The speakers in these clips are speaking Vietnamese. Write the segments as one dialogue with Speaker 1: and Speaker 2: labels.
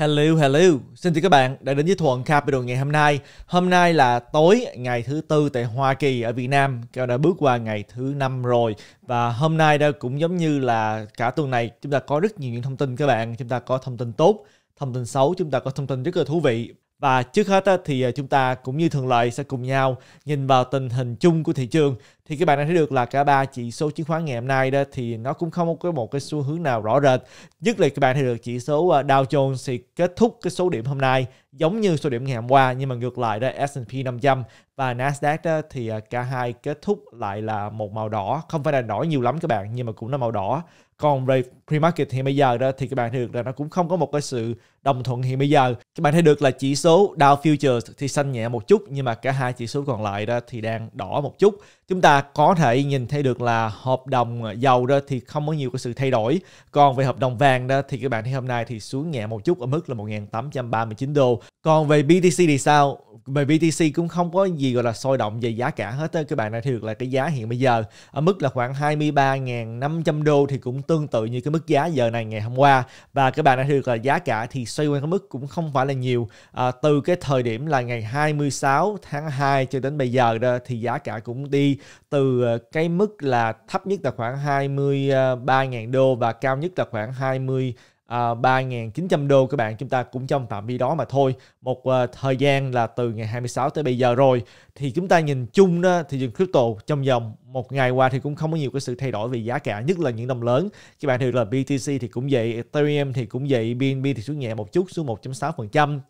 Speaker 1: Hello, hello. Xin chào các bạn đã đến với Thuận Capital ngày hôm nay. Hôm nay là tối ngày thứ tư tại Hoa Kỳ ở Việt Nam. Cao đã bước qua ngày thứ năm rồi và hôm nay đó cũng giống như là cả tuần này chúng ta có rất nhiều những thông tin các bạn. Chúng ta có thông tin tốt, thông tin xấu, chúng ta có thông tin rất là thú vị và trước hết thì ờ, chúng ta cũng như thường lệ sẽ cùng nhau nhìn vào tình hình chung của thị trường. Thì các bạn đã thấy được là cả ba chỉ số chứng khoán ngày hôm nay đó thì nó cũng không có một cái xu hướng nào rõ rệt. Nhất là các bạn thấy được chỉ số ờ, Dow Jones thì kết thúc cái số điểm hôm nay giống như số điểm ngày hôm qua nhưng mà ngược lại đó S&P 500 và Nasdaq đó, thì ờ, cả hai kết thúc lại là một màu đỏ, không phải là đỏ nhiều lắm các bạn nhưng mà cũng là màu đỏ còn về pre-market hiện bây giờ đó thì các bạn thấy được là nó cũng không có một cái sự đồng thuận hiện bây giờ các bạn thấy được là chỉ số Dow Futures thì xanh nhẹ một chút nhưng mà cả hai chỉ số còn lại đó thì đang đỏ một chút chúng ta có thể nhìn thấy được là hợp đồng dầu đó thì không có nhiều cái sự thay đổi còn về hợp đồng vàng đó thì các bạn thấy hôm nay thì xuống nhẹ một chút ở mức là 1.839 đô còn về BTC thì sao về BTC cũng không có gì gọi là sôi động về giá cả hết các bạn đã thấy được là cái giá hiện bây giờ ở mức là khoảng 23.500 đô thì cũng tương tự như cái mức giá giờ này ngày hôm qua và các bạn đã thấy được là giá cả thì xoay quanh cái mức cũng không phải là nhiều à, từ cái thời điểm là ngày 26 tháng 2 cho đến bây giờ đó thì giá cả cũng đi từ à, cái mức là thấp nhất là khoảng 23.000 à, đô và cao nhất là khoảng 20 3.900 à, đô các bạn chúng ta cũng trong phạm vi đó mà thôi một à, thời gian là từ ngày 26 tới bây giờ rồi thì chúng ta nhìn chung đó thị trường crypto trong vòng một ngày qua thì cũng không có nhiều cái sự thay đổi về giá cả nhất là những đồng lớn các bạn thì là BTC thì cũng vậy Ethereum thì cũng vậy BNB thì xuống nhẹ một chút xuống 1.6%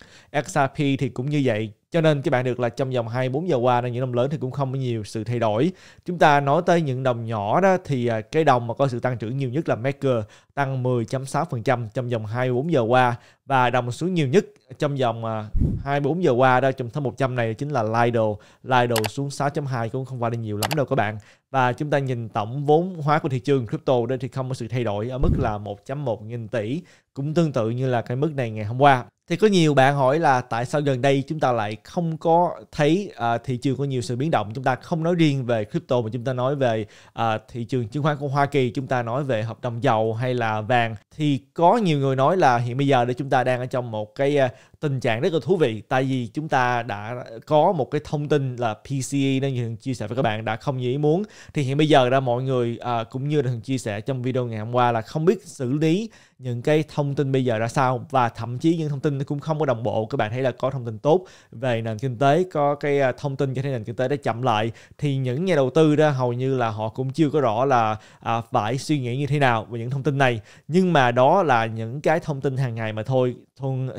Speaker 1: XRP thì cũng như vậy cho nên các bạn được là trong vòng 24 giờ qua những đồng lớn thì cũng không có nhiều sự thay đổi chúng ta nói tới những đồng nhỏ đó thì à, cái đồng mà có sự tăng trưởng nhiều nhất là Maker tăng 10.6% trong vòng 24 giờ qua và đồng xuống nhiều nhất trong vòng à, 24 giờ qua đó trong top 100 này chính là Lido Lido xuống 6.2 cũng không qua đi nhiều lắm đâu các bạn và chúng ta nhìn tổng vốn hóa của thị trường crypto đây thì không có sự thay đổi ở mức là 1.1 nghìn tỷ cũng tương tự như là cái mức này ngày hôm qua thì có nhiều bạn hỏi là tại sao gần đây chúng ta lại không có thấy uh, thị trường có nhiều sự biến động chúng ta không nói riêng về crypto mà chúng ta nói về uh, thị trường chứng khoán của Hoa Kỳ chúng ta nói về hợp đồng dầu hay là vàng thì có nhiều người nói là hiện bây giờ để chúng ta đang ở trong một cái uh, tình trạng rất là thú vị tại vì chúng ta đã có một cái thông tin là PCE đang chia sẻ với các bạn đã không như ý muốn thì hiện bây giờ ra mọi người à, cũng như là thường chia sẻ trong video ngày hôm qua là không biết xử lý những cái thông tin bây giờ ra sao và thậm chí những thông tin nó cũng không có đồng bộ các bạn thấy là có thông tin tốt về nền kinh tế có cái à, thông tin cho thấy nền kinh tế đã chậm lại thì những nhà đầu tư đó hầu như là họ cũng chưa có rõ là à, phải suy nghĩ như thế nào về những thông tin này nhưng mà đó là những cái thông tin hàng ngày mà thôi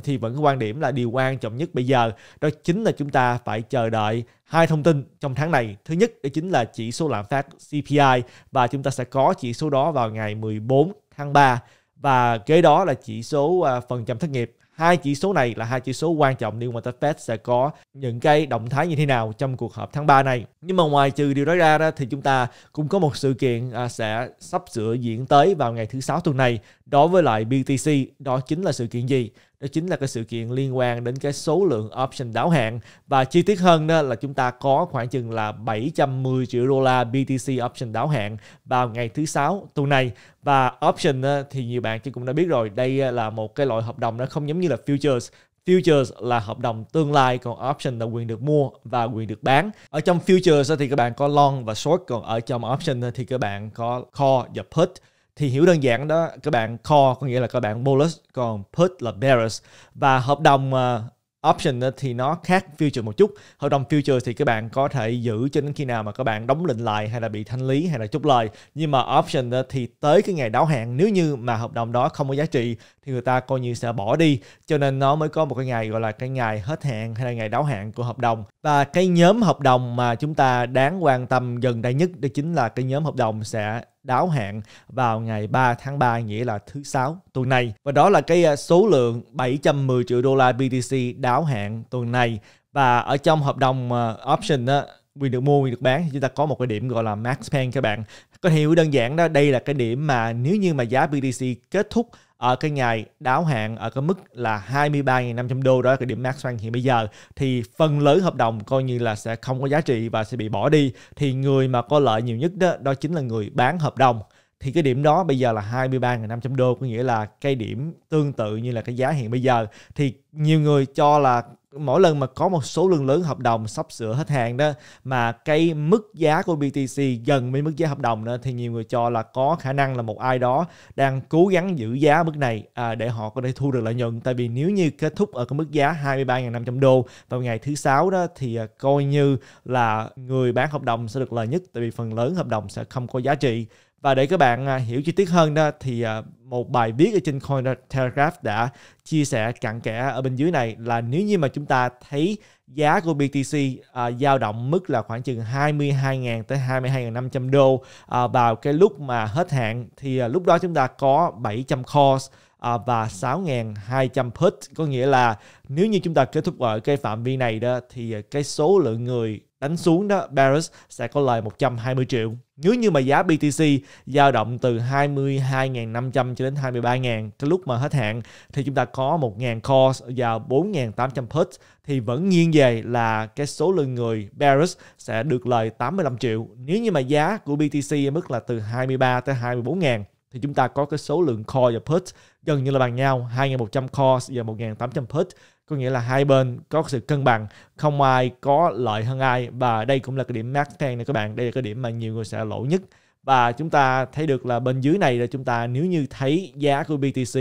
Speaker 1: thì vẫn có quan điểm là điều quan trọng nhất bây giờ đó chính là chúng ta phải chờ đợi hai thông tin trong tháng này. Thứ nhất đó chính là chỉ số lạm phát CPI và chúng ta sẽ có chỉ số đó vào ngày 14 tháng 3 và kế đó là chỉ số à, phần trăm thất nghiệp hai chỉ số này là hai chỉ số quan trọng liên quan tới Fed sẽ có những cái động thái như thế nào trong cuộc họp tháng 3 này. Nhưng mà ngoài trừ điều đó ra đó, thì chúng ta cũng có một sự kiện à, sẽ sắp sửa diễn tới vào ngày thứ sáu tuần này đối với lại BTC đó chính là sự kiện gì? đó chính là cái sự kiện liên quan đến cái số lượng option đáo hạn và chi tiết hơn đó là chúng ta có khoảng chừng là 710 triệu đô la BTC option đáo hạn vào ngày thứ sáu tuần này và option thì nhiều bạn cũng đã biết rồi đây là một cái loại hợp đồng nó không giống như là futures Futures là hợp đồng tương lai, còn option là quyền được mua và quyền được bán. Ở trong futures thì các bạn có long và short, còn ở trong option thì các bạn có call và put thì hiểu đơn giản đó các bạn call có nghĩa là các bạn bullish còn put là bearish và hợp đồng uh, option thì nó khác future một chút hợp đồng future thì các bạn có thể giữ cho đến khi nào mà các bạn đóng lệnh lại hay là bị thanh lý hay là chút lời nhưng mà option thì tới cái ngày đáo hạn nếu như mà hợp đồng đó không có giá trị thì người ta coi như sẽ bỏ đi cho nên nó mới có một cái ngày gọi là cái ngày hết hạn hay là ngày đáo hạn của hợp đồng và cái nhóm hợp đồng mà chúng ta đáng quan tâm gần đây nhất đó chính là cái nhóm hợp đồng sẽ đáo hạn vào ngày 3 tháng 3 nghĩa là thứ sáu tuần này và đó là cái à, số lượng 710 triệu đô la BTC đáo hạn tuần này và ở trong hợp đồng à, option đó, quyền được mua quyền được bán thì chúng ta có một cái điểm gọi là max pain các bạn có thể hiểu đơn giản đó đây là cái điểm mà nếu như mà giá BTC kết thúc ở cái ngày đáo hạn ở cái mức là 23.500 đô đó cái điểm max xoan hiện bây giờ thì phần lớn hợp đồng coi như là sẽ không có giá trị và sẽ bị bỏ đi thì người mà có lợi nhiều nhất đó đó chính là người bán hợp đồng thì cái điểm đó bây giờ là 23.500 đô có nghĩa là cái điểm tương tự như là cái giá hiện bây giờ thì nhiều người cho là mỗi lần mà có một số lượng lớn hợp đồng sắp sửa hết hạn đó mà cái mức giá của BTC gần với mức giá hợp đồng đó thì nhiều người cho là có khả năng là một ai đó đang cố gắng giữ giá mức này à, để họ có thể thu được lợi nhuận tại vì nếu như kết thúc ở cái mức giá 23.500 đô vào ngày thứ sáu đó thì à, coi như là người bán hợp đồng sẽ được lợi nhất tại vì phần lớn hợp đồng sẽ không có giá trị và để các bạn à, hiểu chi tiết hơn đó thì à, một bài viết ở trên Coin Telegraph đã chia sẻ cặn kẽ ở bên dưới này là nếu như mà chúng ta thấy giá của BTC à, dao động mức là khoảng chừng 22.000 tới 22.500 đô à, vào cái lúc mà hết hạn thì à, lúc đó chúng ta có 700 calls à, và 6.200 put có nghĩa là nếu như chúng ta kết thúc ở cái phạm vi này đó thì à, cái số lượng người đánh xuống đó Barris sẽ có lời 120 triệu nếu như mà giá BTC dao động từ 22.500 cho đến 23.000 cái lúc mà hết hạn thì chúng ta có 1.000 calls và 4.800 puts thì vẫn nghiêng về là cái số lượng người bearish sẽ được lời 85 triệu. Nếu như mà giá của BTC ở mức là từ 23 tới 24.000 thì chúng ta có cái số lượng call và put gần như là bằng nhau 2.100 calls và 1.800 puts có nghĩa là hai bên có sự cân bằng không ai có lợi hơn ai và đây cũng là cái điểm mắc then này các bạn đây là cái điểm mà nhiều người sẽ lỗ nhất và chúng ta thấy được là bên dưới này là chúng ta nếu như thấy giá của BTC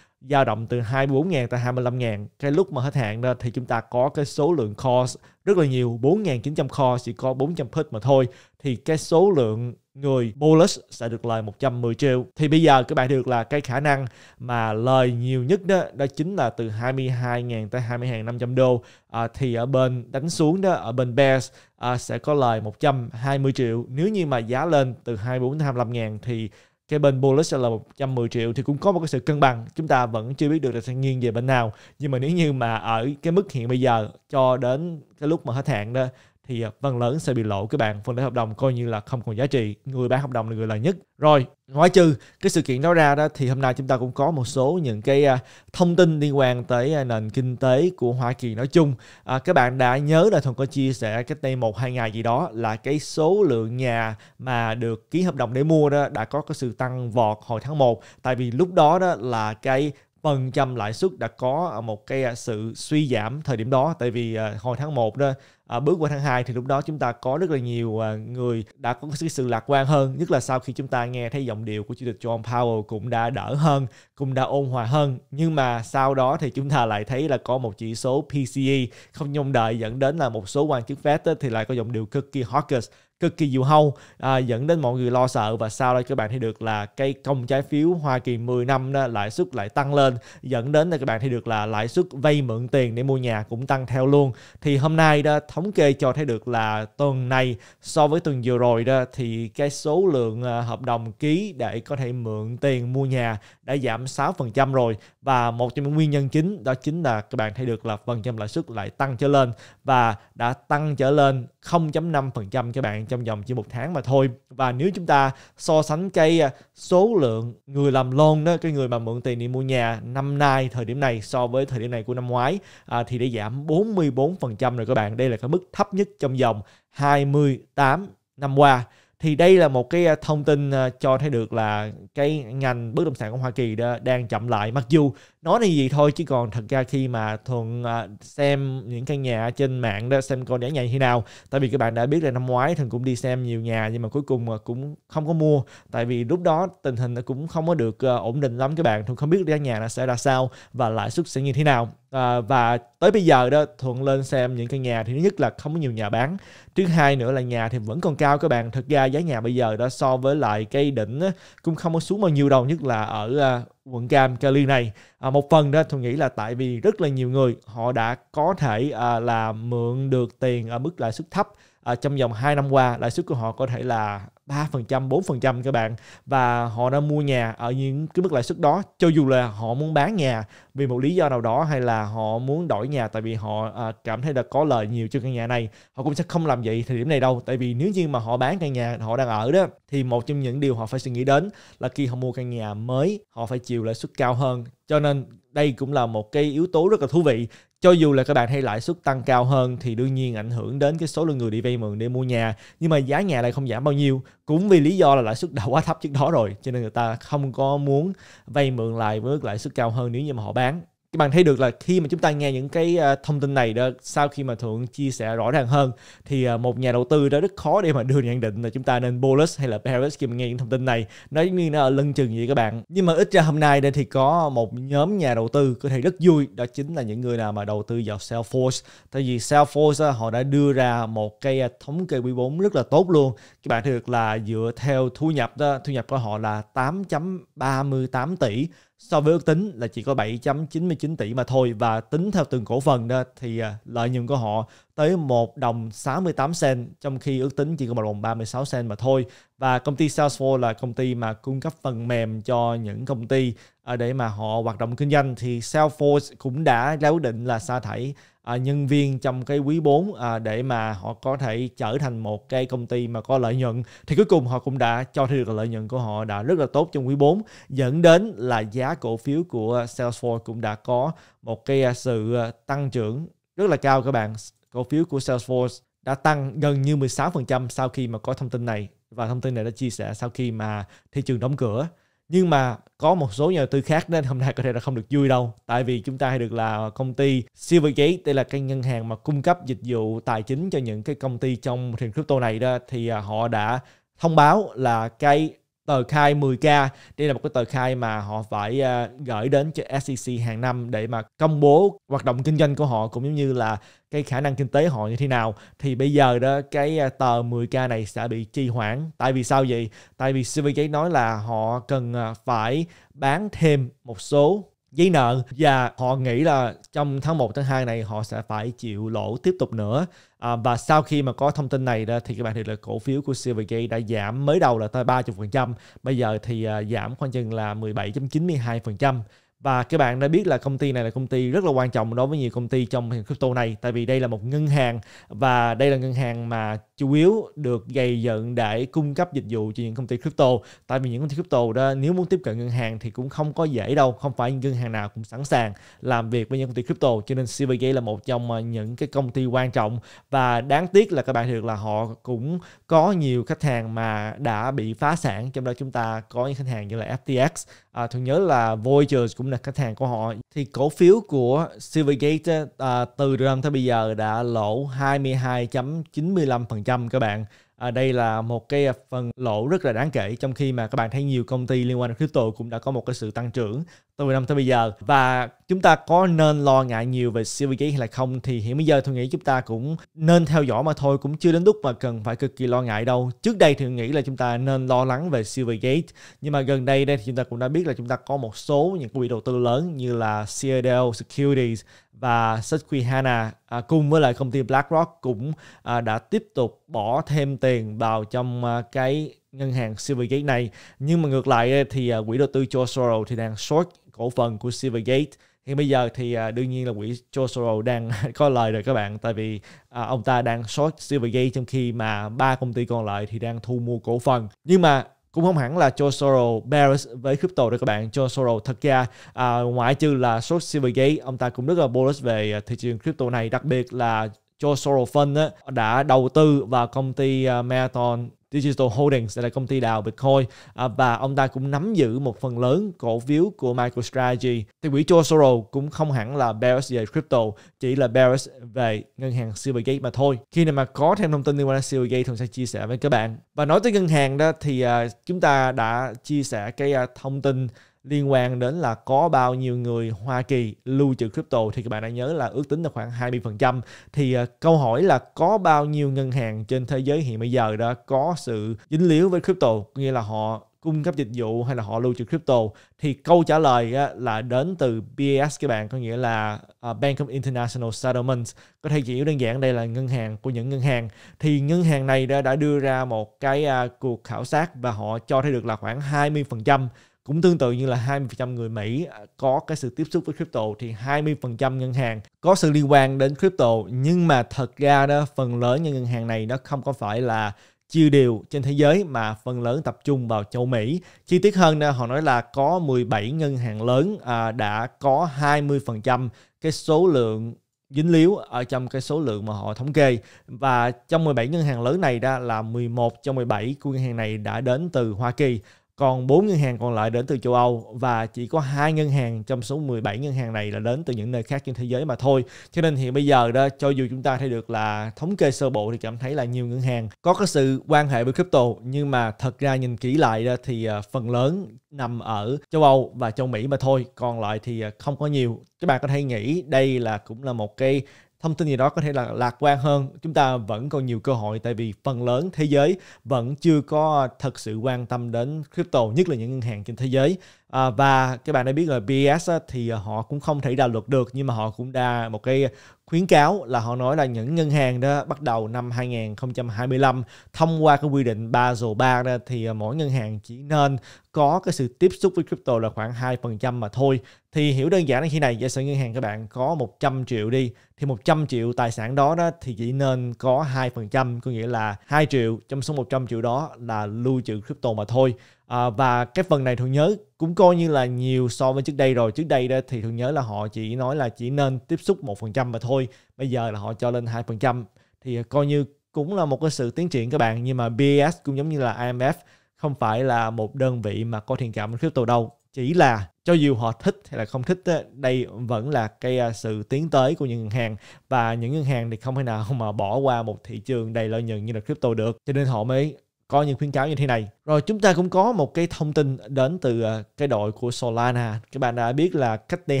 Speaker 1: dao động từ 24.000 tới 25.000 cái lúc mà hết hạn đó thì chúng ta có cái số lượng call rất là nhiều 4.900 call chỉ có 400 put mà thôi thì cái số lượng người bullish sẽ được lời 110 triệu. Thì bây giờ các bạn được là cái khả năng mà lời nhiều nhất đó đó chính là từ 22.000 tới 22.500 đô. À, thì ở bên đánh xuống đó ở bên Bears à, sẽ có lời 120 triệu. Nếu như mà giá lên từ 24 đến 25 ngàn thì cái bên Bullish sẽ là 110 triệu thì cũng có một cái sự cân bằng chúng ta vẫn chưa biết được là sẽ nghiêng về bên nào nhưng mà nếu như mà ở cái mức hiện bây giờ cho đến cái lúc mà hết hạn đó thì à, phần lớn sẽ bị lộ các bạn phần lớn hợp đồng coi như là không còn giá trị người bán hợp đồng là người lợi nhất rồi ngoại trừ cái sự kiện đó ra đó thì hôm nay chúng ta cũng có một số những cái à, thông tin liên quan tới à, nền kinh tế của Hoa Kỳ nói chung à, các bạn đã nhớ là Thuận có chia sẻ cách đây một hai ngày gì đó là cái số lượng nhà mà được ký hợp đồng để mua đó đã có cái sự tăng vọt hồi tháng 1 tại vì lúc đó đó là cái phần trăm lãi suất đã có một cái sự suy giảm thời điểm đó tại vì hồi tháng 1 đó à, bước qua tháng 2 thì lúc đó chúng ta có rất là nhiều ờ, người đã có cái sự lạc quan hơn nhất là sau khi chúng ta nghe thấy giọng điệu của chủ tịch John Powell cũng đã đỡ hơn cũng đã ôn hòa hơn nhưng mà sau đó thì chúng ta lại thấy là có một chỉ số PCE không nhông đợi dẫn đến là một số quan chức Fed thì lại có giọng điệu cực kỳ hawkish cực kỳ nhiều hâu à, dẫn đến mọi người lo sợ và sau đây các bạn thấy được là cái công trái phiếu Hoa Kỳ 10 năm đó, lãi suất lại tăng lên dẫn đến là các bạn thấy được là lãi suất vay mượn tiền để mua nhà cũng tăng theo luôn thì hôm nay đó thống kê cho thấy được là tuần này so với tuần vừa rồi đó thì cái số lượng à, hợp đồng ký để có thể mượn tiền mua nhà đã giảm 6% rồi và một trong những nguyên nhân chính đó chính là các bạn thấy được là phần trăm lãi suất lại tăng trở lên và đã tăng trở lên 0.5% các bạn trong vòng chỉ một tháng mà thôi và nếu chúng ta so sánh cái à, số lượng người làm loan đó cái người mà mượn tiền đi mua nhà năm nay thời điểm này so với thời điểm này của năm ngoái à, thì đã giảm 44% rồi các bạn đây là cái mức thấp nhất trong vòng 28 năm qua thì đây là một cái à, thông tin à, cho thấy được là cái ngành bất động sản của Hoa Kỳ đang chậm lại mặc dù nói là gì thôi chứ còn thật ra khi mà thuận à, xem những căn nhà trên mạng đó xem coi để nhà như thế nào tại vì các bạn đã biết là năm ngoái thường cũng đi xem nhiều nhà nhưng mà cuối cùng cũng không có mua tại vì lúc đó tình hình nó cũng không có được à, ổn định lắm các bạn thường không biết giá nhà nó sẽ ra sao và lãi suất sẽ như thế nào à, và tới bây giờ đó thuận lên xem những căn nhà thì thứ nhất là không có nhiều nhà bán thứ hai nữa là nhà thì vẫn còn cao các bạn thật ra giá nhà bây giờ đó so với lại cây đỉnh cũng không có xuống bao nhiêu đâu nhất là ở à, quận Cam Cali này à, một phần đó tôi nghĩ là tại vì rất là nhiều người họ đã có thể à, là mượn được tiền ở mức lãi suất thấp à, trong vòng 2 năm qua lãi suất của họ có thể là 3%, 4% các bạn và họ đã mua nhà ở những cái mức lãi suất đó cho dù là họ muốn bán nhà vì một lý do nào đó hay là họ muốn đổi nhà tại vì họ à, cảm thấy là có lợi nhiều cho căn nhà này họ cũng sẽ không làm vậy thời điểm này đâu tại vì nếu như mà họ bán căn nhà họ đang ở đó thì một trong những điều họ phải suy nghĩ đến là khi họ mua căn nhà mới họ phải chịu lãi suất cao hơn cho nên đây cũng là một cái yếu tố rất là thú vị cho dù là các bạn hay lãi suất tăng cao hơn thì đương nhiên ảnh hưởng đến cái số lượng người đi vay mượn để mua nhà nhưng mà giá nhà lại không giảm bao nhiêu cũng vì lý do là lãi suất đã quá thấp trước đó rồi cho nên người ta không có muốn vay mượn lại với lãi suất cao hơn nếu như mà họ bán các bạn thấy được là khi mà chúng ta nghe những cái ờ, thông tin này đó sau khi mà thượng chia sẻ rõ ràng hơn thì ờ, một nhà đầu tư đó rất khó để mà đưa nhận định là chúng ta nên bullish hay là bearish khi mà nghe những thông tin này nó giống như nó ở lưng chừng vậy các bạn nhưng mà ít ra hôm nay đây thì có một nhóm nhà đầu tư có thể rất vui đó chính là những người nào mà đầu tư vào Salesforce tại vì Salesforce họ đã đưa ra một cái ờ, thống kê quý 4 rất là tốt luôn các bạn thấy được là dựa theo thu nhập đó thu nhập của họ là 8.38 tỷ so với ước tính là chỉ có 7.99 tỷ mà thôi và tính theo từng cổ phần đó thì à, lợi nhuận của họ tới 1 đồng 68 cent trong khi ước tính chỉ có 1 đồng 36 cent mà thôi và công ty Salesforce là công ty mà cung cấp phần mềm cho những công ty à, để mà họ hoạt động kinh doanh thì Salesforce cũng đã ra quyết định là sa thải à, nhân viên trong cái quý 4 à, để mà họ có thể trở thành một cái công ty mà có lợi nhuận thì cuối cùng họ cũng đã cho thấy được lợi nhuận của họ đã rất là tốt trong quý 4 dẫn đến là giá cổ phiếu của Salesforce cũng đã có một cái à, sự à, tăng trưởng rất là cao các bạn cổ phiếu của Salesforce đã tăng gần như 16% sau khi mà có thông tin này và thông tin này đã chia sẻ sau khi mà thị trường đóng cửa nhưng mà có một số nhà đầu tư khác nên hôm nay có thể là không được vui đâu tại vì chúng ta hay được là công ty Silvergate đây là cái ngân hàng mà cung cấp dịch vụ tài chính cho những cái công ty trong thị trường crypto này đó thì à, họ đã thông báo là cái tờ khai 10K. Đây là một cái tờ khai mà họ phải à, gửi đến cho SEC hàng năm để mà công bố hoạt động kinh doanh của họ cũng giống như là cái khả năng kinh tế họ như thế nào. Thì bây giờ đó cái à, tờ 10K này sẽ bị trì hoãn. Tại vì sao vậy? Tại vì CVJ nói là họ cần à, phải bán thêm một số giấy nợ và họ nghĩ là trong tháng 1 tháng 2 này họ sẽ phải chịu lỗ tiếp tục nữa À, và sau khi mà có thông tin này đó thì các bạn thấy là cổ phiếu của Silvergate đã giảm mới đầu là tới 30%, bây giờ thì à, giảm khoảng chừng là 17.92%. Và các bạn đã biết là công ty này là công ty rất là quan trọng đối với nhiều công ty trong hiện crypto này tại vì đây là một ngân hàng và đây là ngân hàng mà chủ yếu được gây dựng để cung cấp dịch vụ cho những công ty crypto tại vì những công ty crypto đó nếu muốn tiếp cận ngân hàng thì cũng không có dễ đâu không phải ngân hàng nào cũng sẵn sàng làm việc với những công ty crypto cho nên Silvergate là một trong à, những cái công ty quan trọng và đáng tiếc là các bạn được là họ cũng có nhiều khách hàng mà đã bị phá sản trong đó chúng ta có những khách hàng như là FTX à, thường nhớ là Voyager cũng là khách hàng của họ thì cổ phiếu của Silvergate à, từ đầu năm tới bây giờ đã lỗ 22.95% 100% các bạn à, đây là một cái phần lỗ rất là đáng kể trong khi mà các bạn thấy nhiều công ty liên quan đến crypto cũng đã có một cái sự tăng trưởng từ năm tới bây giờ và chúng ta có nên lo ngại nhiều về siêu hay là không thì hiện bây giờ tôi nghĩ chúng ta cũng nên theo dõi mà thôi cũng chưa đến lúc mà cần phải cực kỳ lo ngại đâu trước đây thì nghĩ là chúng ta nên lo lắng về Silvergate nhưng mà gần đây đây thì chúng ta cũng đã biết là chúng ta có một số những quỹ đầu tư lớn như là Citadel Securities và Susquehanna à, cùng với lại công ty BlackRock cũng à, đã tiếp tục bỏ thêm tiền vào trong à, cái ngân hàng Silvergate này. Nhưng mà ngược lại thì à, quỹ đầu tư George Soros thì đang short cổ phần của Silvergate. Thì bây giờ thì à, đương nhiên là quỹ George Soros đang có lời rồi các bạn tại vì à, ông ta đang short Silvergate trong khi mà ba công ty còn lại thì đang thu mua cổ phần. Nhưng mà cũng không hẳn là George Soros bearish với crypto đâu các bạn. George Soros thật ra à, ngoại trừ là short Silvergate, ông ta cũng rất là bullish về thị trường crypto này, đặc biệt là George Soros Fund đã đầu tư vào công ty Marathon Digital Holdings là công ty đào Bitcoin à, và ông ta cũng nắm giữ một phần lớn cổ phiếu của MicroStrategy. Thì quỹ George Soros cũng không hẳn là bearish về crypto, chỉ là bearish về ngân hàng Silvergate mà thôi. Khi nào mà có thêm thông tin liên quan đến Silvergate tôi sẽ chia sẻ với các bạn. Và nói tới ngân hàng đó thì à, chúng ta đã chia sẻ cái à, thông tin liên quan đến là có bao nhiêu người Hoa Kỳ lưu trữ crypto thì các bạn đã nhớ là ước tính là khoảng 20%. Thì à, câu hỏi là có bao nhiêu ngân hàng trên thế giới hiện bây giờ đã có sự dính líu với crypto, nghĩa là họ cung cấp dịch vụ hay là họ lưu trữ crypto thì câu trả lời là đến từ BIS các bạn có nghĩa là à, Bank of International Settlements có thể chỉ đơn giản đây là ngân hàng của những ngân hàng thì ngân hàng này đã đưa ra một cái à, cuộc khảo sát và họ cho thấy được là khoảng 20% cũng tương tự như là 20% người Mỹ à, có cái sự tiếp xúc với crypto thì 20% ngân hàng có sự liên quan đến crypto nhưng mà thật ra đó phần lớn những ngân hàng này nó không có phải là chia đều trên thế giới mà phần lớn tập trung vào châu Mỹ. Chi tiết hơn họ nói là có 17 ngân hàng lớn à, đã có 20% cái số lượng dính líu ở trong cái số lượng mà họ thống kê và trong 17 ngân hàng lớn này ra là 11 trong 17 của ngân hàng này đã đến từ Hoa Kỳ còn bốn ngân hàng còn lại đến từ châu Âu và chỉ có hai ngân hàng trong số 17 ngân hàng này là đến từ những nơi khác trên thế giới mà thôi. Cho nên hiện bây giờ đó cho dù chúng ta thấy được là thống kê sơ bộ thì cảm thấy là nhiều ngân hàng có cái sự quan hệ với crypto nhưng mà thật ra nhìn kỹ lại đó thì ờ, phần lớn nằm ở châu Âu và châu Mỹ mà thôi, còn lại thì ờ, không có nhiều. Các bạn có thể nghĩ đây là cũng là một cái thông tin gì đó có thể là lạc quan hơn chúng ta vẫn còn nhiều cơ hội tại vì phần lớn thế giới vẫn chưa có thật sự quan tâm đến crypto nhất là những ngân hàng trên thế giới à, và các bạn đã biết là BS á, thì họ cũng không thể đào luật được nhưng mà họ cũng đã một cái khuyến cáo là họ nói là những ngân hàng đó bắt đầu năm 2025 thông qua cái quy định Basel 3 đó, thì ờ, mỗi ngân hàng chỉ nên có cái sự tiếp xúc với crypto là khoảng 2% mà thôi. Thì hiểu đơn giản là khi này giả sử ngân hàng các bạn có 100 triệu đi thì 100 triệu tài sản đó, đó thì chỉ nên có 2% có nghĩa là 2 triệu trong số 100 triệu đó là lưu trữ crypto mà thôi à, và cái phần này thường nhớ cũng coi như là nhiều so với trước đây rồi trước đây đó thì thường nhớ là họ chỉ nói là chỉ nên tiếp xúc một phần trăm mà thôi bây giờ là họ cho lên hai phần trăm thì coi như cũng là một cái sự tiến triển các bạn nhưng mà BAS cũng giống như là IMF không phải là một đơn vị mà có thiện cảm với crypto đâu chỉ là cho dù họ thích hay là không thích đây vẫn là cái à, sự tiến tới của những ngân hàng và những ngân hàng thì không thể nào mà bỏ qua một thị trường đầy lợi nhuận như là crypto được cho nên họ mới có những khuyến cáo như thế này. Rồi chúng ta cũng có một cái thông tin đến từ ờ, cái đội của Solana. Các bạn đã biết là cách đây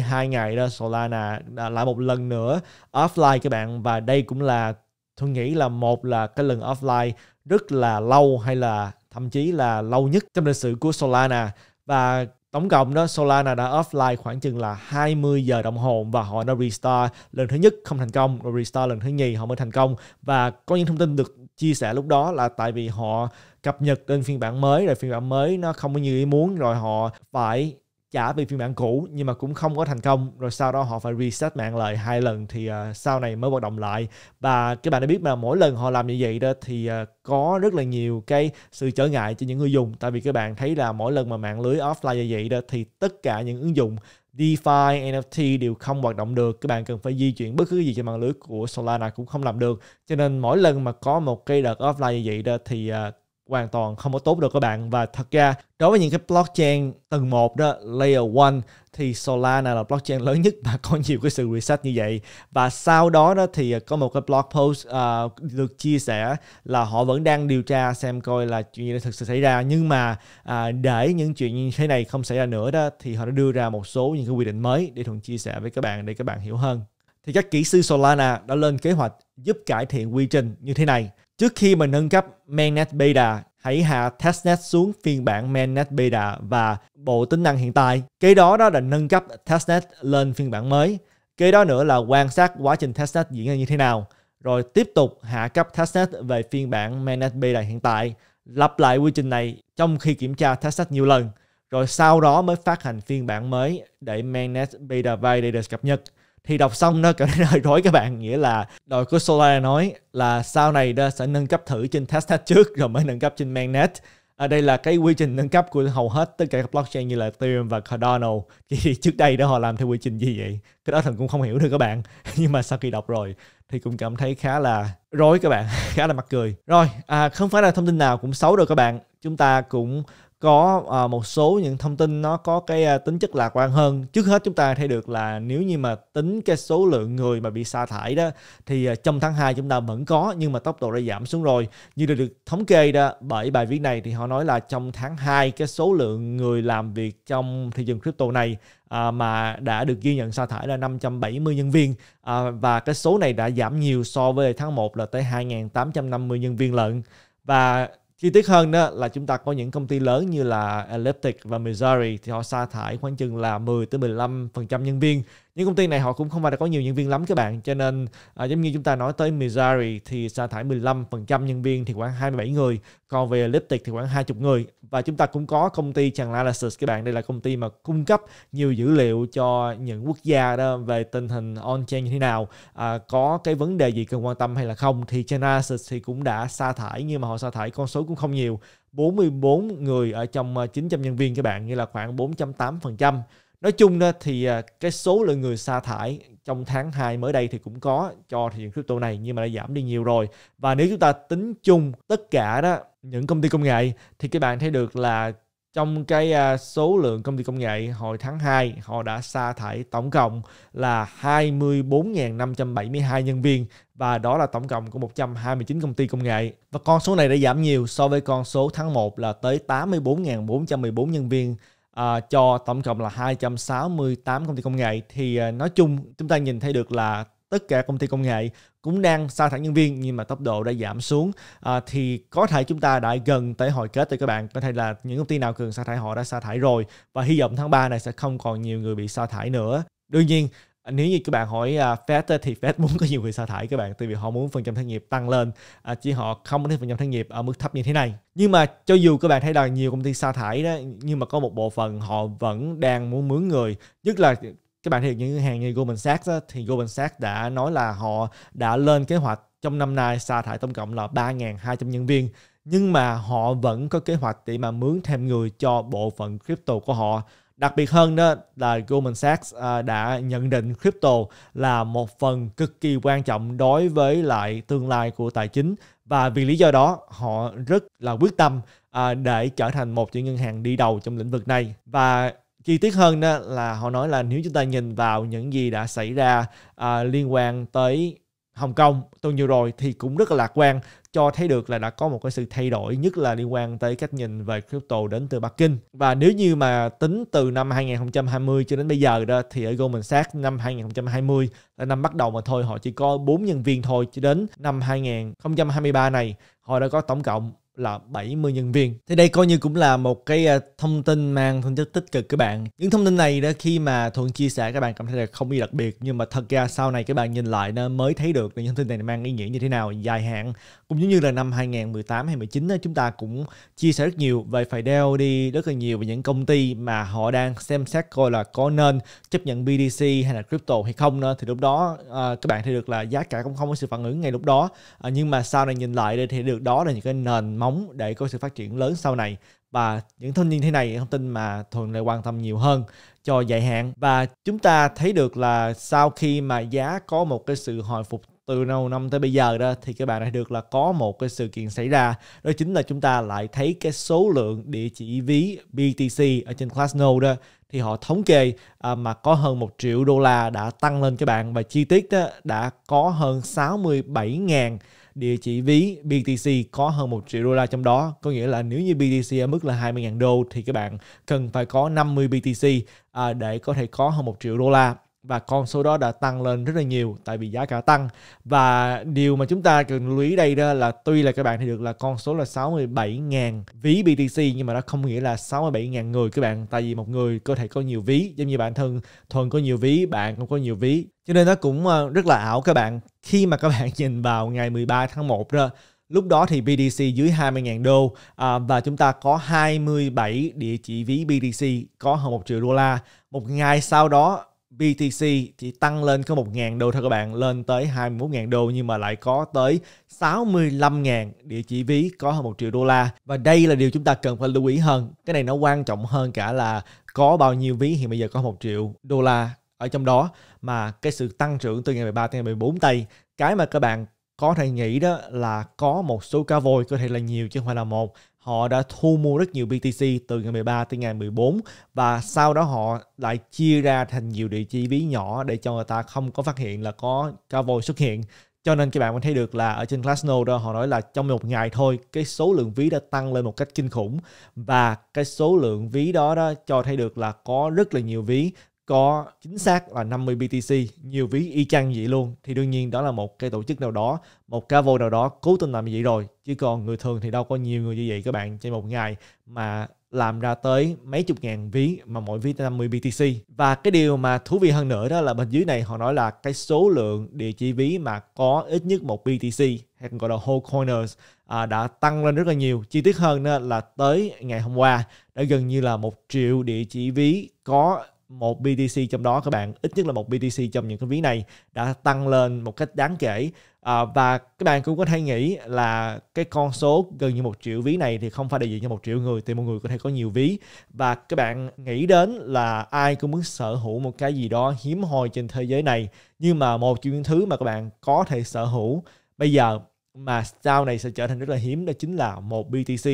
Speaker 1: hai ngày đó Solana đã lại một lần nữa offline các bạn và đây cũng là tôi nghĩ là một là cái lần offline rất là lâu hay là thậm chí là lâu nhất trong lịch sử của Solana và Tổng cộng đó Solana đã offline khoảng chừng là 20 giờ đồng hồ và họ đã restart lần thứ nhất không thành công rồi restart lần thứ nhì họ mới thành công và có những thông tin được chia sẻ lúc đó là tại vì họ cập nhật lên phiên bản mới rồi phiên bản mới nó không có như ý muốn rồi họ phải trả về phiên bản cũ nhưng mà cũng không có thành công rồi sau đó họ phải reset mạng lại hai lần thì uh, sau này mới hoạt động lại và các bạn đã biết mà mỗi lần họ làm như vậy đó thì uh, có rất là nhiều cái sự trở ngại cho những người dùng tại vì các bạn thấy là mỗi lần mà mạng lưới offline như vậy đó thì tất cả những ứng dụng DeFi, NFT đều không hoạt động được. Các bạn cần phải di chuyển bất cứ gì trên mạng lưới của Solana cũng không làm được. Cho nên mỗi lần mà có một cái đợt offline như vậy đó thì à, hoàn toàn không có tốt được các bạn và thật ra đối với những cái blockchain tầng 1 đó layer 1 thì Solana là blockchain lớn nhất mà có nhiều cái sự reset như vậy và sau đó đó thì có một cái blog post uh, được chia sẻ là họ vẫn đang điều tra xem coi là chuyện gì đã thực sự xảy ra nhưng mà uh, để những chuyện như thế này không xảy ra nữa đó thì họ đã đưa ra một số những cái quy định mới để thường chia sẻ với các bạn để các bạn hiểu hơn thì các kỹ sư Solana đã lên kế hoạch giúp cải thiện quy trình như thế này Trước khi mà nâng cấp mainnet beta, hãy hạ testnet xuống phiên bản mainnet beta và bộ tính năng hiện tại. Kế đó đó là nâng cấp testnet lên phiên bản mới. Kế đó nữa là quan sát quá trình testnet diễn ra như thế nào, rồi tiếp tục hạ cấp testnet về phiên bản mainnet beta hiện tại, lặp lại quy trình này trong khi kiểm tra testnet nhiều lần, rồi sau đó mới phát hành phiên bản mới để mainnet beta validators cập nhật thì đọc xong nó cảm thấy hơi rối các bạn nghĩa là đội của Solar nói là sau này nó sẽ nâng cấp thử trên testnet trước rồi mới nâng cấp trên mainnet ở à, đây là cái quy trình nâng cấp của hầu hết tất cả các blockchain như là Ethereum và Cardano thì trước đây đó họ làm theo quy trình gì vậy cái đó thằng cũng không hiểu được các bạn nhưng mà sau khi đọc rồi thì cũng cảm thấy khá là rối các bạn khá là mắc cười rồi à, không phải là thông tin nào cũng xấu đâu các bạn chúng ta cũng có uh, một số những thông tin nó có cái uh, tính chất lạc quan hơn trước hết chúng ta thấy được là nếu như mà tính cái số lượng người mà bị sa thải đó thì uh, trong tháng 2 chúng ta vẫn có nhưng mà tốc độ đã giảm xuống rồi như được, được thống kê đó bởi bài viết này thì họ nói là trong tháng 2 cái số lượng người làm việc trong thị trường crypto này à, mà đã được ghi nhận sa thải là 570 nhân viên à, và cái số này đã giảm nhiều so với tháng 1 là tới 2.850 nhân viên lận và chi tiết hơn đó là chúng ta có những công ty lớn như là Elliptic và Missouri thì họ sa thải khoảng chừng là 10 tới 15 phần trăm nhân viên những công ty này họ cũng không phải là có nhiều nhân viên lắm các bạn cho nên à, giống như chúng ta nói tới Mizari thì sa thải 15% nhân viên thì khoảng 27 người còn về Elliptic thì khoảng 20 người và chúng ta cũng có công ty Chainalysis các bạn đây là công ty mà cung cấp nhiều dữ liệu cho những quốc gia đó về tình hình on-chain như thế nào à, có cái vấn đề gì cần quan tâm hay là không thì Chainalysis thì cũng đã sa thải nhưng mà họ sa thải con số cũng không nhiều 44 người ở trong 900 à, nhân viên các bạn như là khoảng 4.8% nói chung đó thì à, cái số lượng người sa thải trong tháng 2 mới đây thì cũng có cho thị trường crypto này nhưng mà đã giảm đi nhiều rồi và nếu chúng ta tính chung tất cả đó những công ty công nghệ thì các bạn thấy được là trong cái à, số lượng công ty công nghệ hồi tháng 2 họ đã sa thải tổng cộng là 24.572 nhân viên và đó là tổng cộng của 129 công ty công nghệ. Và con số này đã giảm nhiều so với con số tháng 1 là tới 84.414 nhân viên à, cho tổng cộng là 268 công ty công nghệ thì à, nói chung chúng ta nhìn thấy được là tất cả công ty công nghệ cũng đang sa thải nhân viên nhưng mà tốc độ đã giảm xuống à, thì có thể chúng ta đã gần tới hồi kết rồi các bạn có thể là những công ty nào cần sa thải họ đã sa thải rồi và hy vọng tháng 3 này sẽ không còn nhiều người bị sa thải nữa đương nhiên Ờ, nếu như các bạn hỏi uh, Fed thì Fed muốn có nhiều người sa thải các bạn tại vì họ muốn phần trăm thất nghiệp tăng lên uh, chỉ họ không thấy phần trăm thất nghiệp ở mức thấp như thế này nhưng mà cho dù các bạn thấy là nhiều công ty sa thải đó nhưng mà có một bộ phận họ vẫn đang muốn mướn người nhất là các bạn thấy những ngân hàng như Goldman Sachs đó, thì Goldman Sachs đã nói là họ đã lên kế hoạch trong năm nay sa thải tổng cộng là 3.200 nhân viên nhưng mà họ vẫn có kế hoạch để mà mướn thêm người cho bộ phận crypto của họ Đặc biệt hơn đó là Goldman Sachs à, đã nhận định crypto là một phần cực kỳ quan trọng đối với lại tương lai của tài chính và vì lý do đó họ rất là quyết tâm à, để trở thành một những ngân hàng đi đầu trong lĩnh vực này và chi tiết hơn đó là họ nói là nếu chúng ta nhìn vào những gì đã xảy ra à, liên quan tới Hồng Kông tuần vừa rồi thì cũng rất là lạc quan cho thấy được là đã có một cái sự thay đổi nhất là liên quan tới cách nhìn về crypto đến từ Bắc Kinh. Và nếu như mà tính từ năm 2020 cho đến bây giờ đó thì ở Goldman Sachs năm 2020 là năm bắt đầu mà thôi họ chỉ có 4 nhân viên thôi cho đến năm 2023 này họ đã có tổng cộng là 70 nhân viên. Thì đây coi như cũng là một cái à, thông tin mang thông chất tích cực các bạn. Những thông tin này đó khi mà Thuận chia sẻ các bạn cảm thấy là không gì đặc biệt nhưng mà thật ra sau này các bạn nhìn lại nó mới thấy được những thông tin này mang ý nghĩa như thế nào dài hạn. Cũng giống như là năm 2018 hay 19 đó, chúng ta cũng chia sẻ rất nhiều về phải đeo đi rất là nhiều về những công ty mà họ đang xem xét coi là có nên chấp nhận BDC hay là crypto hay không nữa thì lúc đó à, các bạn thấy được là giá cả cũng không có sự phản ứng ngay lúc đó à, nhưng mà sau này nhìn lại thì được đó là những cái nền móng để có sự phát triển lớn sau này và những thông tin thế này thông tin mà thuận lại quan tâm nhiều hơn cho dài hạn và chúng ta thấy được là sau khi mà giá có một cái sự hồi phục từ đầu năm tới bây giờ đó thì các bạn đã được là có một cái sự kiện xảy ra đó chính là chúng ta lại thấy cái số lượng địa chỉ ví BTC ở trên Glassnode đó thì họ thống kê à, mà có hơn 1 triệu đô la đã tăng lên các bạn và chi tiết đó đã có hơn 67.000 địa chỉ ví BTC có hơn 1 triệu đô la trong đó. Có nghĩa là nếu như BTC ở mức là 20.000 đô thì các bạn cần phải có 50 BTC à, để có thể có hơn 1 triệu đô la và con số đó đã tăng lên rất là nhiều tại vì giá cả tăng và điều mà chúng ta cần lưu ý đây đó là tuy là các bạn thì được là con số là 67.000 ví BTC nhưng mà nó không nghĩa là 67.000 người các bạn tại vì một người có thể có nhiều ví giống như bạn thân thuần có nhiều ví bạn cũng có nhiều ví cho nên nó cũng ờ, rất là ảo các bạn khi mà các bạn nhìn vào ngày 13 tháng 1 đó Lúc đó thì BTC dưới 20.000 đô à, và chúng ta có 27 địa chỉ ví BTC có hơn 1 triệu đô la. Một ngày sau đó BTC chỉ tăng lên có 1.000 đô thôi các bạn, lên tới 21.000 đô nhưng mà lại có tới 65.000 địa chỉ ví có hơn 1 triệu đô la. Và đây là điều chúng ta cần phải lưu ý hơn. Cái này nó quan trọng hơn cả là có bao nhiêu ví hiện bây giờ có 1 triệu đô la ở trong đó mà cái sự tăng trưởng từ ngày 13 tới ngày 14 tây cái mà các bạn có thể nghĩ đó là có một số cá voi có thể là nhiều chứ không phải là một họ đã thu mua rất nhiều BTC từ ngày 13 tới ngày 14 và sau đó họ lại chia ra thành nhiều địa chỉ ví nhỏ để cho người ta không có phát hiện là có cao vôi xuất hiện cho nên các bạn có thấy được là ở trên Glassnode đó họ nói là trong một ngày thôi cái số lượng ví đã tăng lên một cách kinh khủng và cái số lượng ví đó đó cho thấy được là có rất là nhiều ví có chính xác là 50 BTC, nhiều ví y chang vậy luôn thì đương nhiên đó là một cái tổ chức nào đó, một cá vô nào đó cố tình làm như vậy rồi, chứ còn người thường thì đâu có nhiều người như vậy các bạn trên một ngày mà làm ra tới mấy chục ngàn ví mà mỗi ví 50 BTC. Và cái điều mà thú vị hơn nữa đó là bên dưới này họ nói là cái số lượng địa chỉ ví mà có ít nhất một BTC hay còn gọi là whole coiners à, đã tăng lên rất là nhiều. Chi tiết hơn đó là tới ngày hôm qua đã gần như là một triệu địa chỉ ví có một BTC trong đó các bạn ít nhất là một BTC trong những cái ví này đã tăng lên một cách đáng kể à, và các bạn cũng có thể nghĩ là cái con số gần như một triệu ví này thì không phải đại diện cho một triệu người thì mọi người có thể có nhiều ví và các bạn nghĩ đến là ai cũng muốn sở hữu một cái gì đó hiếm hoi trên thế giới này nhưng mà một trong những thứ mà các bạn có thể sở hữu bây giờ mà sau này sẽ trở thành rất là hiếm đó chính là một BTC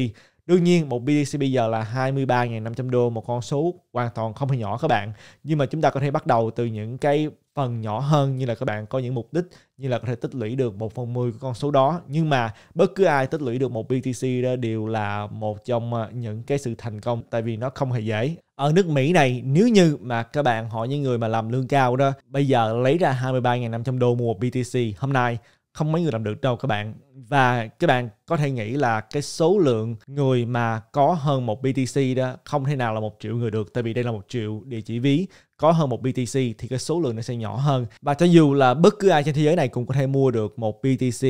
Speaker 1: Đương nhiên một BTC bây giờ là 23.500 đô một con số hoàn toàn không hề nhỏ các bạn. Nhưng mà chúng ta có thể bắt đầu từ những cái phần nhỏ hơn như là các bạn có những mục đích như là có thể tích lũy được một phần 10 của con số đó. Nhưng mà bất cứ ai tích lũy được một BTC đó đều là một trong ờ, những cái sự thành công tại vì nó không hề dễ. Ở nước Mỹ này nếu như mà các bạn hỏi những người mà làm lương cao đó bây giờ lấy ra 23.500 đô mua một BTC hôm nay không mấy người làm được đâu các bạn và các bạn có thể nghĩ là cái số lượng người mà có hơn một BTC đó không thể nào là một triệu người được tại vì đây là một triệu địa chỉ ví có hơn một BTC thì cái số lượng nó sẽ nhỏ hơn và cho dù là bất cứ ai trên thế giới này cũng có thể mua được một BTC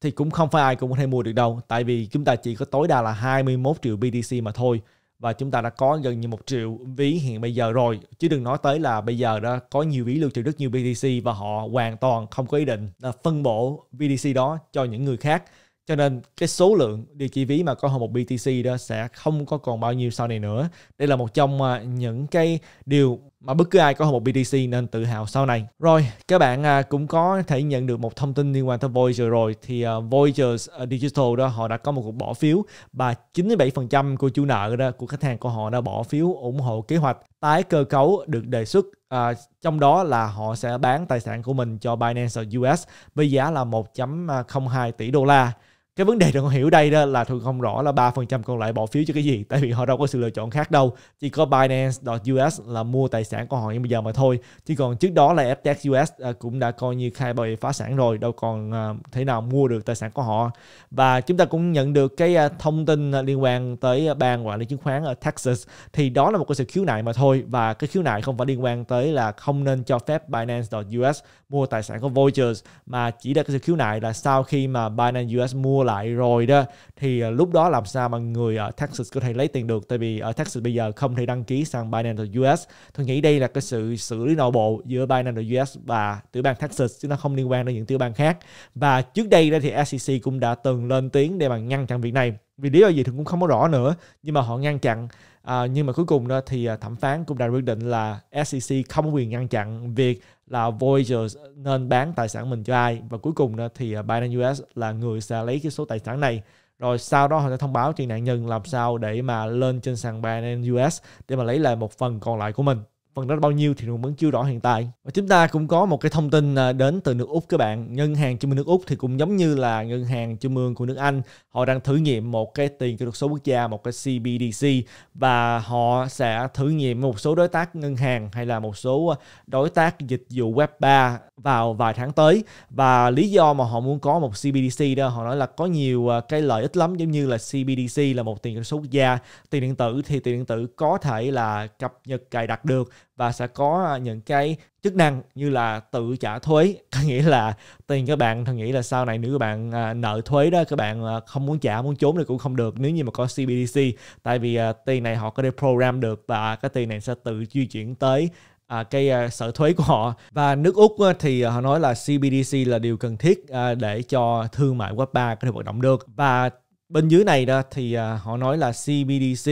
Speaker 1: thì cũng không phải ai cũng có thể mua được đâu tại vì chúng ta chỉ có tối đa là 21 triệu BTC mà thôi và chúng ta đã có gần như một triệu ví hiện bây giờ rồi chứ đừng nói tới là bây giờ đã có nhiều ví lưu trữ rất nhiều BTC và họ hoàn toàn không có ý định là phân bổ BTC đó cho những người khác cho nên cái số lượng địa chỉ ví mà có hơn một BTC đó sẽ không có còn bao nhiêu sau này nữa đây là một trong à, những cái điều mà bất cứ ai có hơn một BTC nên tự hào sau này rồi các bạn à, cũng có thể nhận được một thông tin liên quan tới Voyager rồi thì à, Voyager Digital đó họ đã có một cuộc bỏ phiếu và 97% của chủ nợ đó của khách hàng của họ đã bỏ phiếu ủng hộ kế hoạch tái cơ cấu được đề xuất à, trong đó là họ sẽ bán tài sản của mình cho Binance US với giá là 1.02 tỷ đô la cái vấn đề được hiểu đây đó là thường không rõ là 3% còn lại bỏ phiếu cho cái gì tại vì họ đâu có sự lựa chọn khác đâu chỉ có Binance.us là mua tài sản của họ nhưng bây giờ mà thôi chứ còn trước đó là FTX US à, cũng đã coi như khai bày phá sản rồi đâu còn à, thế nào mua được tài sản của họ và chúng ta cũng nhận được cái à, thông tin liên quan tới ban quản lý chứng khoán ở Texas thì đó là một cái sự khiếu nại mà thôi và cái khiếu nại không phải liên quan tới là không nên cho phép Binance.us mua tài sản của Voyagers mà chỉ là cái sự khiếu nại là sau khi mà Binance US mua là lại rồi đó thì ờ, lúc đó làm sao mà người ở Texas có thể lấy tiền được tại vì ở Texas bây giờ không thể đăng ký sang Binance ở US tôi nghĩ đây là cái sự xử lý nội bộ giữa Binance ở US và tiểu bang Texas chứ nó không liên quan đến những tiểu bang khác và trước đây thì SEC cũng đã từng lên tiếng để mà ngăn chặn việc này vì lý do gì thì cũng không có rõ nữa nhưng mà họ ngăn chặn à, nhưng mà cuối cùng đó thì ờ, thẩm phán cũng đã quyết định là SEC không có quyền ngăn chặn việc là Voyager nên bán tài sản mình cho ai và cuối cùng thì à, Binance US là người sẽ lấy cái số tài sản này rồi sau đó họ sẽ thông báo cho nạn nhân làm sao để mà lên trên sàn Binance US để mà lấy lại một phần còn lại của mình phần đó là bao nhiêu thì cũng vẫn chưa rõ hiện tại và chúng ta cũng có một cái thông tin à, đến từ nước úc các bạn ngân hàng trung ương nước úc thì cũng giống như là ngân hàng trung ương của nước anh họ đang thử nghiệm một cái tiền kỹ thuật số quốc gia một cái cbdc và họ sẽ thử nghiệm một số đối tác ngân hàng hay là một số à, đối tác dịch vụ web 3 vào vài tháng tới và lý do mà họ muốn có một cbdc đó họ nói là có nhiều à, cái lợi ích lắm giống như là cbdc là một tiền kỹ thuật số quốc gia tiền điện tử thì tiền điện tử có thể là cập nhật cài đặt được và sẽ có à, những cái chức năng như là tự trả thuế có nghĩa là tiền các bạn thằng nghĩ là sau này nếu các bạn à, nợ thuế đó các bạn à, không muốn trả muốn trốn thì cũng không được nếu như mà có CBDC tại vì tiền này họ có thể program được và cái tiền này sẽ tự di chuyển tới à, cái à, sở thuế của họ và nước úc á, thì họ nói là CBDC là điều cần thiết à, để cho thương mại web 3 có thể hoạt động được và bên dưới này đó thì à, họ nói là CBDC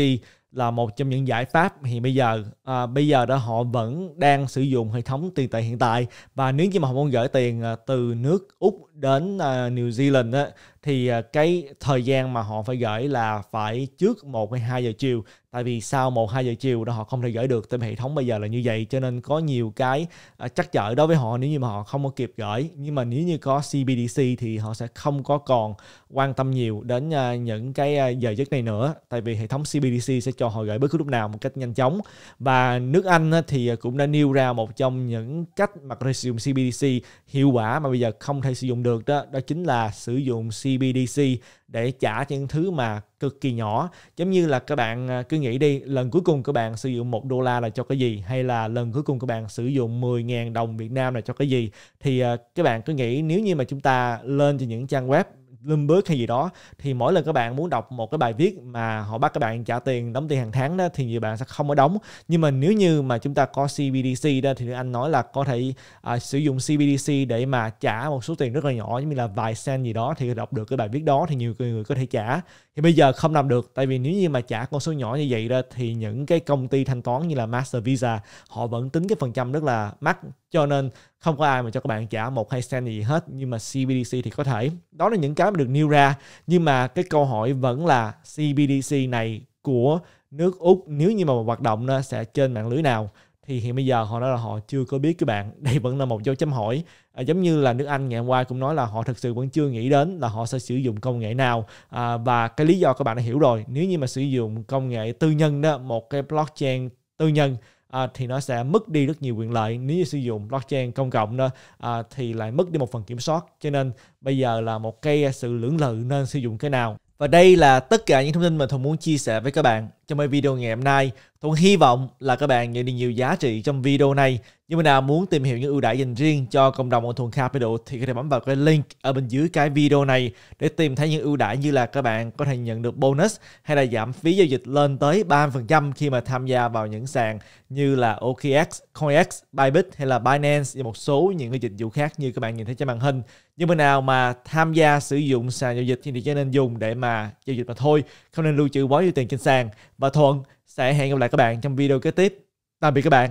Speaker 1: là một trong những giải pháp thì bây giờ à, bây giờ đó họ vẫn đang sử dụng hệ thống tiền tệ hiện tại và nếu như mà họ muốn gửi tiền à, từ nước úc đến à, new zealand á, thì à, cái thời gian mà họ phải gửi là phải trước 1 hay 2 giờ chiều tại vì sau 1 2 giờ chiều đó họ không thể gửi được tại hệ thống bây giờ là như vậy cho nên có nhiều cái chắc à, chở đối với họ nếu như mà họ không có kịp gửi nhưng mà nếu như có CBDC thì họ sẽ không có còn quan tâm nhiều đến à, những cái giờ giấc này nữa tại vì hệ thống CBDC sẽ cho họ gửi bất cứ lúc nào một cách nhanh chóng và nước Anh thì cũng đã nêu ra một trong những cách mà có thể sử dụng CBDC hiệu quả mà bây giờ không thể sử dụng được đó đó chính là sử dụng CBDC GBDC để trả những thứ mà cực kỳ nhỏ giống như là các bạn à, cứ nghĩ đi lần cuối cùng các bạn sử dụng một đô la là cho cái gì hay là lần cuối cùng các bạn sử dụng 10.000 đồng Việt Nam là cho cái gì thì à, các bạn cứ nghĩ nếu như mà chúng ta lên cho những trang web Bloomberg hay gì đó thì mỗi lần các bạn muốn đọc một cái bài viết mà họ bắt các bạn trả tiền đóng tiền hàng tháng đó thì nhiều bạn sẽ không có đóng nhưng mà nếu như mà chúng ta có CBDC đó thì anh nói là có thể uh, sử dụng CBDC để mà trả một số tiền rất là nhỏ như là vài cent gì đó thì đọc được cái bài viết đó thì nhiều người có thể trả thì bây giờ không làm được tại vì nếu như mà trả con số nhỏ như vậy ra thì những cái công ty thanh toán như là Master Visa họ vẫn tính cái phần trăm rất là mắc cho nên không có ai mà cho các bạn trả một hai cent gì hết nhưng mà CBDC thì có thể đó là những cái mà được nêu ra nhưng mà cái câu hỏi vẫn là CBDC này của nước Úc nếu như mà hoạt động nó sẽ trên mạng lưới nào thì hiện bây giờ họ nói là họ chưa có biết các bạn đây vẫn là một dấu chấm hỏi à, giống như là nước Anh ngày hôm qua cũng nói là họ thực sự vẫn chưa nghĩ đến là họ sẽ sử dụng công nghệ nào à, và cái lý do các bạn đã hiểu rồi nếu như mà sử dụng công nghệ tư nhân đó một cái blockchain tư nhân à, thì nó sẽ mất đi rất nhiều quyền lợi nếu như sử dụng blockchain công cộng đó à, thì lại mất đi một phần kiểm soát cho nên bây giờ là một cái sự lưỡng lự nên sử dụng cái nào và đây là tất cả những thông tin mà Thuận muốn chia sẻ với các bạn trong video ngày hôm nay. Thuận hy vọng là các bạn nhận được nhiều giá trị trong video này nhưng mà nào muốn tìm hiểu những ưu đãi dành riêng cho cộng đồng Ông Thuần Capital thì có thể bấm vào cái link ở bên dưới cái video này để tìm thấy những ưu đãi như là các bạn có thể nhận được bonus hay là giảm phí giao dịch lên tới 3% khi mà tham gia vào những sàn như là OKX, CoinX, Bybit hay là Binance và một số những cái dịch vụ khác như các bạn nhìn thấy trên màn hình. Nhưng mà nào mà tham gia sử dụng sàn giao dịch thì chỉ nên dùng để mà giao dịch mà thôi, không nên lưu trữ quá nhiều tiền trên sàn. Và Thuận sẽ hẹn gặp lại các bạn trong video kế tiếp. Tạm biệt các bạn.